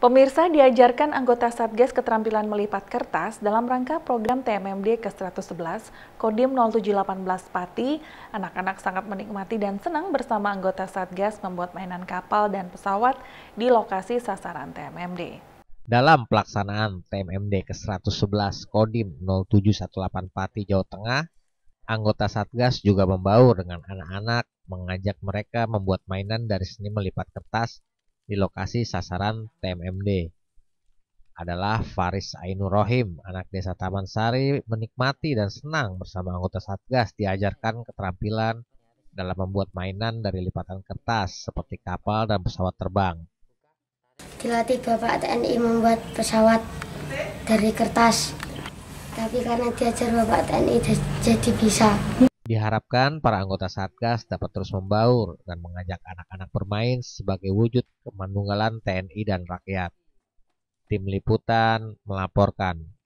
Pemirsa diajarkan anggota Satgas keterampilan melipat kertas dalam rangka program TMMD ke-111 Kodim 0718 Pati. Anak-anak sangat menikmati dan senang bersama anggota Satgas membuat mainan kapal dan pesawat di lokasi sasaran TMMD. Dalam pelaksanaan TMMD ke-111 Kodim 0718 Pati Jawa Tengah, anggota Satgas juga membaur dengan anak-anak mengajak mereka membuat mainan dari seni melipat kertas di lokasi sasaran TMMD adalah Faris Ainur Rohim, anak desa Taman Sari menikmati dan senang bersama anggota Satgas diajarkan keterampilan dalam membuat mainan dari lipatan kertas seperti kapal dan pesawat terbang. Dilatih Bapak TNI membuat pesawat dari kertas, tapi karena diajar Bapak TNI jadi bisa. Diharapkan para anggota Satgas dapat terus membaur dan mengajak anak-anak bermain sebagai wujud kemanunggalan TNI dan rakyat. Tim Liputan melaporkan.